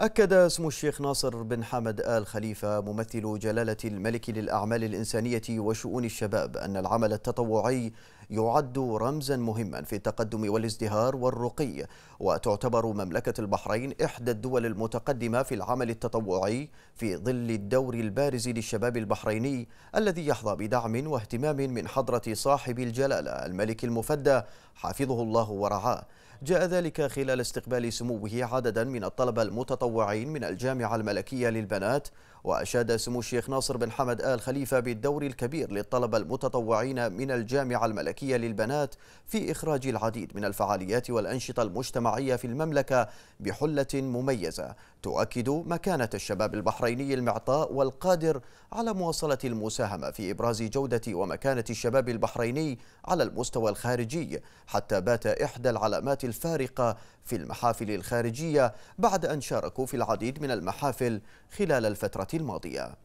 أكد اسم الشيخ ناصر بن حمد آل خليفة ممثل جلالة الملك للأعمال الإنسانية وشؤون الشباب أن العمل التطوعي يعد رمزا مهما في التقدم والازدهار والرقي وتعتبر مملكة البحرين إحدى الدول المتقدمة في العمل التطوعي في ظل الدور البارز للشباب البحريني الذي يحظى بدعم واهتمام من حضرة صاحب الجلالة الملك المفدى حفظه الله ورعاه جاء ذلك خلال استقبال سموه عددا من الطلبة المتطوعين من الجامعة الملكية للبنات وأشاد سمو الشيخ ناصر بن حمد آل خليفة بالدور الكبير للطلبة المتطوعين من الجامعة الملكية الملكية للبنات في إخراج العديد من الفعاليات والأنشطة المجتمعية في المملكة بحلة مميزة تؤكد مكانة الشباب البحريني المعطاء والقادر على مواصلة المساهمة في إبراز جودة ومكانة الشباب البحريني على المستوى الخارجي حتى بات إحدى العلامات الفارقة في المحافل الخارجية بعد أن شاركوا في العديد من المحافل خلال الفترة الماضية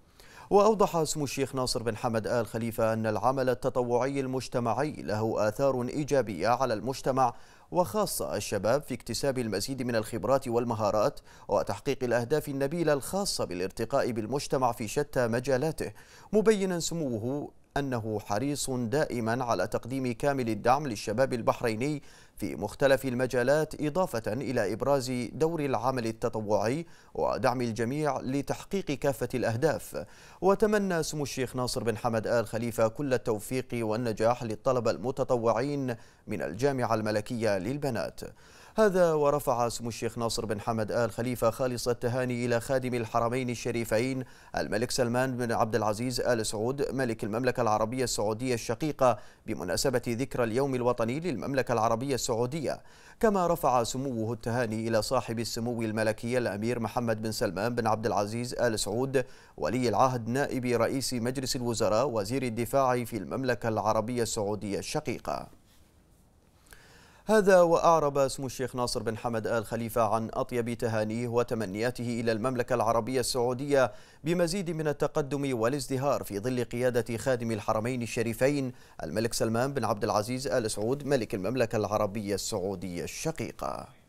وأوضح اسم الشيخ ناصر بن حمد آل خليفة أن العمل التطوعي المجتمعي له آثار إيجابية على المجتمع وخاصة الشباب في اكتساب المزيد من الخبرات والمهارات وتحقيق الأهداف النبيلة الخاصة بالارتقاء بالمجتمع في شتى مجالاته مبينا سموه أنه حريص دائما على تقديم كامل الدعم للشباب البحريني في مختلف المجالات إضافة إلى إبراز دور العمل التطوعي ودعم الجميع لتحقيق كافة الأهداف وتمنى سمو الشيخ ناصر بن حمد آل خليفة كل التوفيق والنجاح للطلبة المتطوعين من الجامعة الملكية للبنات هذا ورفع سمو الشيخ ناصر بن حمد آل خليفة خالص التهاني إلى خادم الحرمين الشريفين الملك سلمان بن عبد العزيز آل سعود ملك المملكة العربية السعودية الشقيقة بمناسبة ذكرى اليوم الوطني للمملكة العربية السعودية كما رفع سموه التهاني إلى صاحب السمو الملكي الأمير محمد بن سلمان بن عبد العزيز آل سعود ولي العهد نائب رئيس مجلس الوزراء وزير الدفاع في المملكة العربية السعودية الشقيقة هذا وأعرب اسم الشيخ ناصر بن حمد آل خليفة عن أطيب تهانيه وتمنياته إلى المملكة العربية السعودية بمزيد من التقدم والازدهار في ظل قيادة خادم الحرمين الشريفين الملك سلمان بن عبد العزيز آل سعود ملك المملكة العربية السعودية الشقيقة